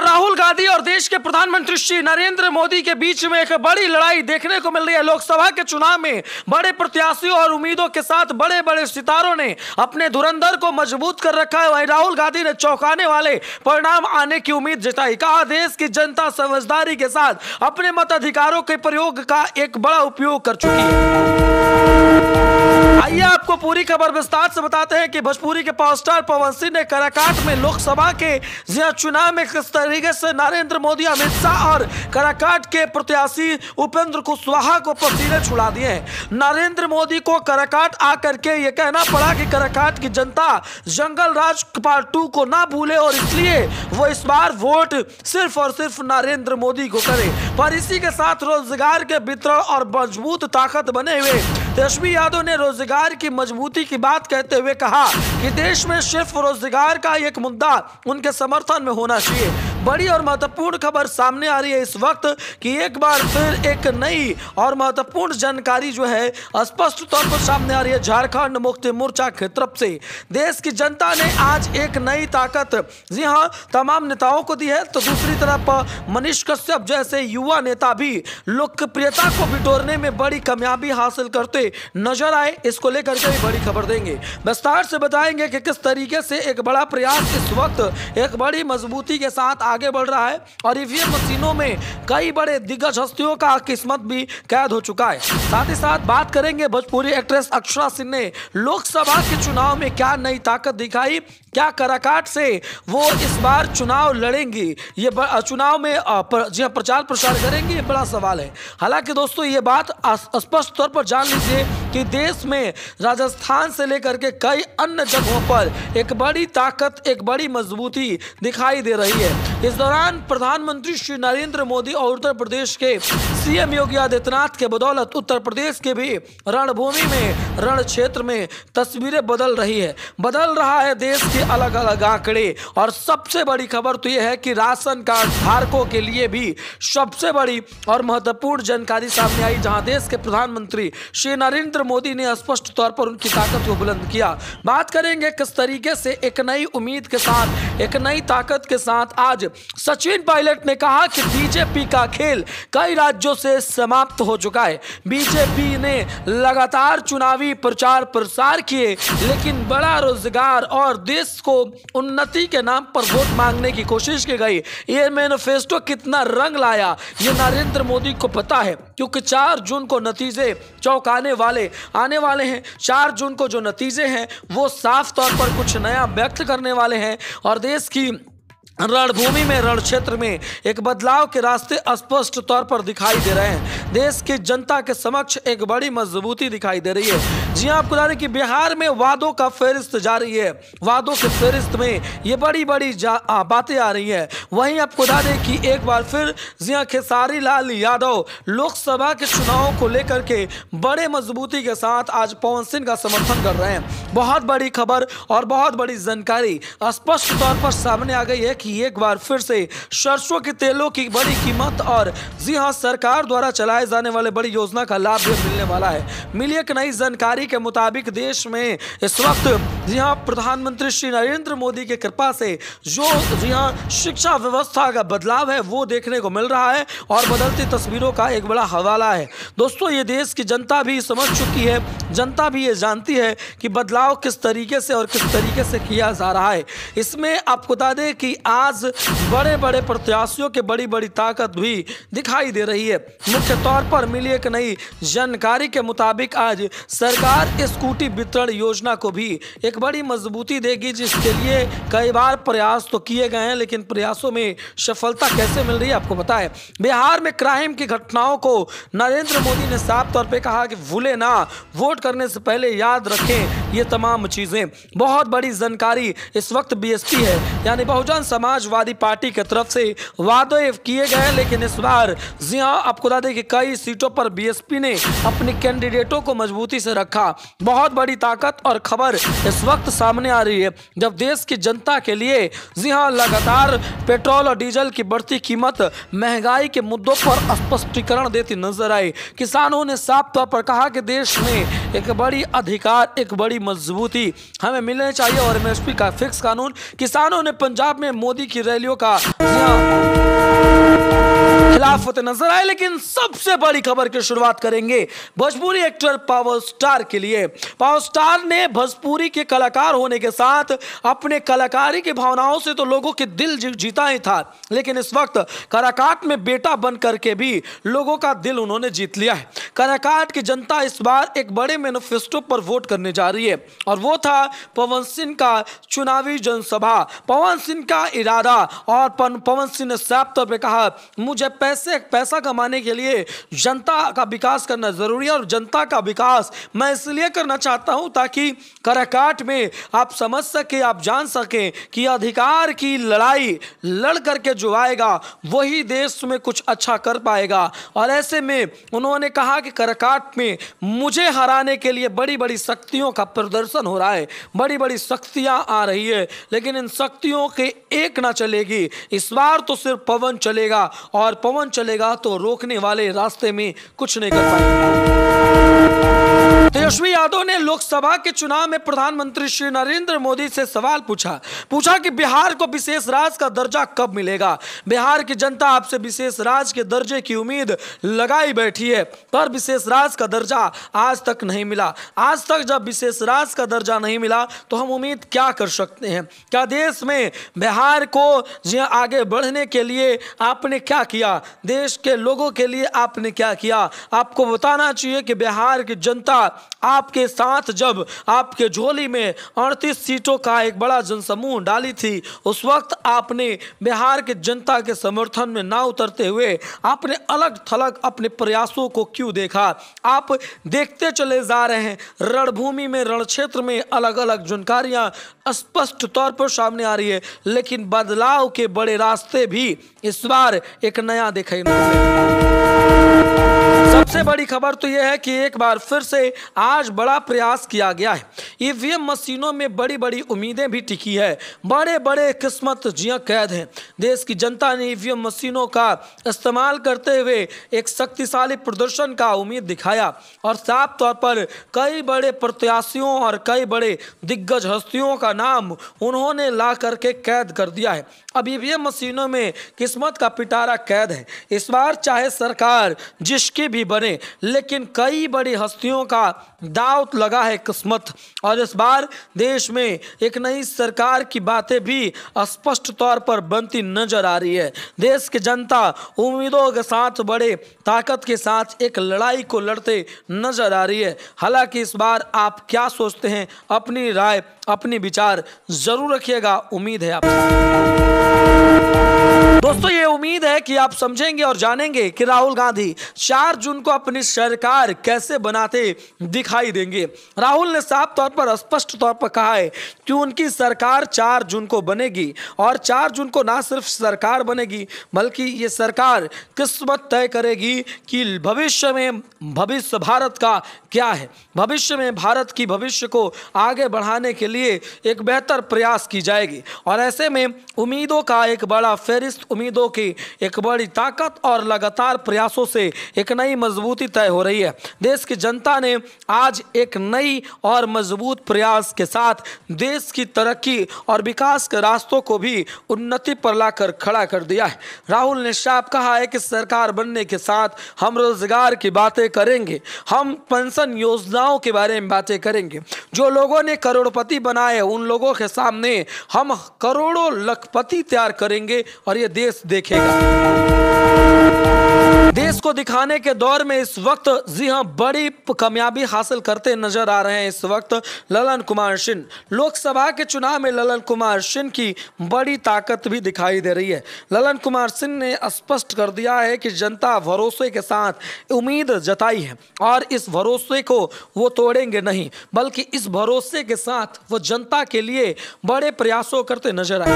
राहुल गांधी और देश के प्रधानमंत्री श्री नरेंद्र मोदी के बीच में एक बड़ी लड़ाई देखने को मिल रही है लोकसभा के चुनाव में बड़े प्रत्याशियों और उम्मीदों के साथ बड़े बड़े सितारों ने अपने धुरंधर को मजबूत कर रखा है वहीं राहुल गांधी ने चौंकाने वाले परिणाम आने की उम्मीद जताई कहा देश की जनता समझदारी के साथ अपने मताधिकारों के प्रयोग का एक बड़ा उपयोग कर चुकी है आइए आपको पूरी खबर विस्तार से बताते हैं कि भोजपुरी के पावर स्टार पवन सिंह ने कराकाट में लोकसभा के चुनाव में किस तरीके से नरेंद्र मोदी अमित शाह और कराकाट के प्रत्याशी उपेंद्र कुशवाहा को पसीने छुड़ा दिए नरेंद्र मोदी को कराकाट आकर के ये कहना पड़ा कि कराकाट की जनता जंगल राज पार्ट टू को ना भूले और इसलिए वो इस बार वोट सिर्फ और सिर्फ नरेंद्र मोदी को करे पर इसी के साथ रोजगार के वितरण और मजबूत ताकत बने हुए तेजस्वी यादव ने रोजगार की मजबूती की बात कहते हुए कहा कि देश में सिर्फ रोजगार का एक मुद्दा उनके समर्थन में होना चाहिए बड़ी और महत्वपूर्ण खबर सामने आ रही है इस वक्त कि एक बार फिर एक नई और महत्वपूर्ण जानकारी जो है स्पष्ट तौर पर सामने आ रही है झारखंड मुक्ति मोर्चा की तरफ से देश की जनता ने आज एक नई ताकत जी हाँ तमाम नेताओं को दी है तो दूसरी तरफ मनीष कश्यप जैसे युवा नेता भी लोकप्रियता को बिटोरने में बड़ी कामयाबी हासिल करते नजर आए इसको लेकर के बड़ी खबर देंगे विस्तार से बताएंगे कि किस तरीके से एक बड़ा प्रयास इस वक्त एक बड़ी मजबूती के साथ आगे आगे बढ़ रहा है और ईवीएम मशीनों में कई बड़े दिग्गज हस्तियों का किस्मत भी कैद हो चुका है साथ ही साथ बात करेंगे भोजपुरी एक्ट्रेस अक्षरा सिंह ने लोकसभा के चुनाव में क्या नई ताकत दिखाई क्या कराकाट से वो इस बार चुनाव लड़ेंगे ये चुनाव में जी हाँ प्रचार प्रसार करेंगे ये बड़ा सवाल है हालांकि दोस्तों ये बात स्पष्ट तौर पर जान लीजिए कि देश में राजस्थान से लेकर के कई अन्य जगहों पर एक बड़ी ताकत एक बड़ी मजबूती दिखाई दे रही है इस दौरान प्रधानमंत्री श्री नरेंद्र मोदी और उत्तर प्रदेश के सीएम योगी आदित्यनाथ के बदौलत उत्तर प्रदेश के भी रणभूमि में रण क्षेत्र में तस्वीरें बदल रही है बदल रहा है देश की के अलग अलग आंकड़े और सबसे बड़ी खबर तो यह है कि राशन कार्ड धारकों के लिए भी सबसे बड़ी और महत्वपूर्ण जानकारी सामने आई जहां देश के प्रधानमंत्री श्री नरेंद्र मोदी ने स्पष्ट तौर पर उनकी ताकत को बुलंद किया बात करेंगे किस तरीके से एक नई उम्मीद के साथ एक नई ताकत के साथ आज सचिन पायलट ने कहा कि बीजेपी का खेल कई राज्यों से समाप्त हो चुका है बीजेपी ने लगातार चुनावी प्रचार प्रसार किए लेकिन बड़ा रोजगार और देश देश को उन्नति के नाम पर वोट मांगने की कोशिश की गई ये मैनिफेस्टो कितना रंग लाया ये नरेंद्र मोदी को पता है क्योंकि चार जून को नतीजे चौंकाने वाले आने वाले हैं चार जून को जो नतीजे हैं वो साफ तौर पर कुछ नया व्यक्त करने वाले हैं और देश की रणभूमि में रण क्षेत्र में एक बदलाव के रास्ते स्पष्ट तौर पर दिखाई दे रहे हैं देश की जनता के समक्ष एक बड़ी मजबूती दिखाई दे रही है जी हाँ, आपको बता दें कि बिहार में वादों का फेरिस्त जारी है वादों के फेरिस्त में ये बड़ी बड़ी बातें आ रही हैं वहीं आपको बता दें कि एक बार फिर जिया हाँ, खेसारी लाल यादव लोकसभा के चुनाव को लेकर के बड़े मजबूती के साथ आज पवन सिंह का समर्थन कर रहे हैं बहुत बड़ी खबर और बहुत बड़ी जानकारी स्पष्ट तौर पर सामने आ गई है कि एक बार फिर से सरसों के तेलों की बड़ी कीमत और जी हाँ सरकार द्वारा चलाए जाने वाले बड़ी योजना का लाभ भी मिलने वाला है मिली एक नई जानकारी के मुताबिक देश में इस वक्त जी हाँ प्रधानमंत्री श्री नरेंद्र मोदी की कृपा से जो जी हाँ शिक्षा व्यवस्था का बदलाव है वो देखने को मिल रहा है और बदलती तस्वीरों का एक बड़ा हवाला है दोस्तों ये देश की जनता भी समझ चुकी है जनता भी ये जानती है कि बदलाव किस तरीके से और किस तरीके से किया जा रहा है इसमें आपको बता दें कि आज बड़े बड़े प्रत्याशियों की बड़ी बड़ी ताकत भी दिखाई दे रही है मुख्य तौर पर मिली एक नई जानकारी के मुताबिक आज सरकार स्कूटी वितरण योजना को भी एक बड़ी मजबूती देगी जिसके लिए कई बार प्रयास तो किए गए हैं लेकिन प्रयासों में सफलता कैसे मिल रही है आपको बताएं बिहार में क्राइम की घटनाओं को नरेंद्र मोदी ने साफ तौर पर कहा कि भूले ना वोट डाउनलोड करने से पहले याद रखें ये तमाम चीज़ें बहुत बड़ी जानकारी इस वक्त बीएसपी है यानी बहुजन समाजवादी पार्टी की तरफ से वादे किए गए लेकिन इस बार जी हाँ आपको बता दें कि कई सीटों पर बीएसपी ने अपने कैंडिडेटों को मजबूती से रखा बहुत बड़ी ताकत और खबर इस वक्त सामने आ रही है जब देश की जनता के लिए जी हाँ लगातार पेट्रोल और डीजल की बढ़ती कीमत महंगाई के मुद्दों पर स्पष्टीकरण देती नजर आई किसानों ने साफ तौर पर कहा कि देश में एक बड़ी अधिकार एक बड़ी मजबूती हमें मिलने चाहिए और एमएसपी का फिक्स कानून किसानों ने पंजाब में मोदी की रैलियों का खिलाफ होते नजर आए लेकिन सबसे बड़ी खबर की शुरुआत करेंगे भोजपुरी एक्टर पावर स्टार के लिए पावर स्टार ने भोजपुरी के कलाकार होने के साथ अपने कलाकारी की भावनाओं से तो लोगों के दिल जीता ही था लेकिन इस वक्त कराकाट में बेटा बन करके भी लोगों का दिल उन्होंने जीत लिया है कराकाट की जनता इस बार एक बड़े मैनिफेस्टो पर वोट करने जा रही है और वो था पवन सिंह का चुनावी जनसभा पवन सिंह का इरादा और पवन सिंह ने साफ तौर पर कहा मुझे पैसे पैसा कमाने के लिए जनता का विकास करना ज़रूरी है और जनता का विकास मैं इसलिए करना चाहता हूं ताकि कराकाट में आप समझ सकें आप जान सकें कि अधिकार की लड़ाई लड़ करके जो आएगा वही देश में कुछ अच्छा कर पाएगा और ऐसे में उन्होंने कहा कि कराकाट में मुझे हराने के लिए बड़ी बड़ी शक्तियों का प्रदर्शन हो रहा है बड़ी बड़ी शक्तियाँ आ रही है लेकिन इन शक्तियों के एक ना चलेगी इस बार तो सिर्फ पवन चलेगा और पवन पवन चलेगा तो रोकने वाले रास्ते में कुछ नहीं कर पाएंगे तेजस्वी तो यादव ने लोकसभा के चुनाव में प्रधानमंत्री श्री नरेंद्र मोदी से सवाल पूछा पूछा कि बिहार को विशेष राज का दर्जा कब मिलेगा बिहार की जनता आपसे विशेष राज के दर्जे की उम्मीद लगाई बैठी है पर विशेष राज का दर्जा आज तक नहीं मिला आज तक जब विशेष राज का दर्जा नहीं मिला तो हम उम्मीद क्या कर सकते हैं क्या देश में बिहार को आगे बढ़ने के लिए आपने क्या किया देश के लोगों के लिए आपने क्या किया आपको बताना चाहिए कि बिहार की जनता आपके साथ जब आपके झोली में अड़तीस सीटों का एक बड़ा जनसमूह डाली थी उस वक्त आपने बिहार के जनता के समर्थन में ना उतरते हुए आपने अलग थलग अपने प्रयासों को क्यों देखा आप देखते चले जा रहे हैं रणभूमि में रण क्षेत्र में अलग अलग जानकारियां स्पष्ट तौर पर सामने आ रही है लेकिन बदलाव के बड़े रास्ते भी इस बार एक नया देखे सबसे बड़ी खबर तो यह है कि एक बार फिर से आज बड़ा प्रयास किया गया है ईवीएम मशीनों में बड़ी बड़ी उम्मीदें भी टिकी है बड़े बड़े किस्मत जिया कैद हैं देश की जनता ने ईवीएम मशीनों का इस्तेमाल करते हुए एक शक्तिशाली प्रदर्शन का उम्मीद दिखाया और साफ तौर पर कई बड़े प्रत्याशियों और कई बड़े दिग्गज हस्तियों का नाम उन्होंने ला करके कैद कर दिया है अब ईवीएम मशीनों में किस्मत का पिटारा कैद है इस बार चाहे सरकार जिसकी भी बने लेकिन कई बड़ी हस्तियों का दाव लगा है किस्मत और इस बार देश में एक नई सरकार की बातें भी स्पष्ट तौर पर बनती नजर आ रही है देश की जनता उम्मीदों के साथ बड़े ताकत के साथ एक लड़ाई को लड़ते नजर आ रही है हालांकि इस बार आप क्या सोचते हैं अपनी राय अपने विचार जरूर रखिएगा उम्मीद है आप दोस्तों ये उम्मीद है कि आप समझेंगे और जानेंगे कि राहुल गांधी 4 जून को अपनी सरकार कैसे बनाते दिखाई देंगे राहुल ने साफ तौर पर स्पष्ट तौर पर कहा है कि उनकी सरकार 4 जून को बनेगी और 4 जून को ना सिर्फ सरकार बनेगी बल्कि ये सरकार किस्मत तय करेगी कि भविष्य में भविष्य भारत का क्या है भविष्य में भारत की भविष्य को आगे बढ़ाने के लिए एक बेहतर प्रयास की जाएगी और ऐसे में उम्मीदों का एक बड़ा फहरिस्त उम्मीदों की एक बड़ी ताकत और लगातार प्रयासों से एक नई मजबूती तय हो रही है देश की जनता ने आज एक नई और मजबूत प्रयास के साथ देश की तरक्की और विकास के रास्तों को भी उन्नति पर लाकर खड़ा कर दिया है राहुल ने साफ कहा है कि सरकार बनने के साथ हम रोजगार की बातें करेंगे हम पेंशन योजनाओं के बारे में बातें करेंगे जो लोगों ने करोड़पति बनाए उन लोगों के सामने हम करोड़ों लखपति तैयार करेंगे और ये देश देखेगा देश को दिखाने के दौर में इस वक्त जी हां बड़ी कामयाबी हासिल करते नजर आ रहे हैं इस वक्त ललन कुमार सिंह लोकसभा के चुनाव में ललन कुमार सिंह की बड़ी ताकत भी दिखाई दे रही है ललन कुमार सिंह ने स्पष्ट कर दिया है कि जनता भरोसे के साथ उम्मीद जताई है और इस भरोसे को वो तोड़ेंगे नहीं बल्कि इस भरोसे के साथ वो जनता के लिए बड़े प्रयासों करते नजर आए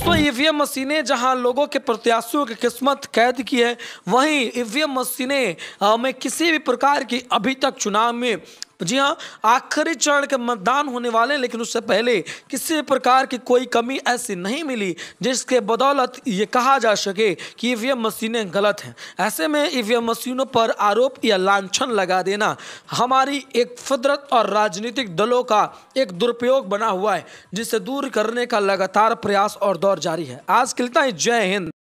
दोस्तों ईवीएम मशीनें जहां लोगों के प्रत्याशियों की किस्मत कैद की है वहीं ईवीएम मशीनें में किसी भी प्रकार की अभी तक चुनाव में तो जी हाँ आखिरी चरण के मतदान होने वाले हैं लेकिन उससे पहले किसी प्रकार की कोई कमी ऐसी नहीं मिली जिसके बदौलत ये कहा जा सके कि ई मशीनें गलत हैं ऐसे में ई मशीनों पर आरोप या लांछन लगा देना हमारी एक फितरत और राजनीतिक दलों का एक दुरुपयोग बना हुआ है जिसे दूर करने का लगातार प्रयास और दौर जारी है आज के लिए जय हिंद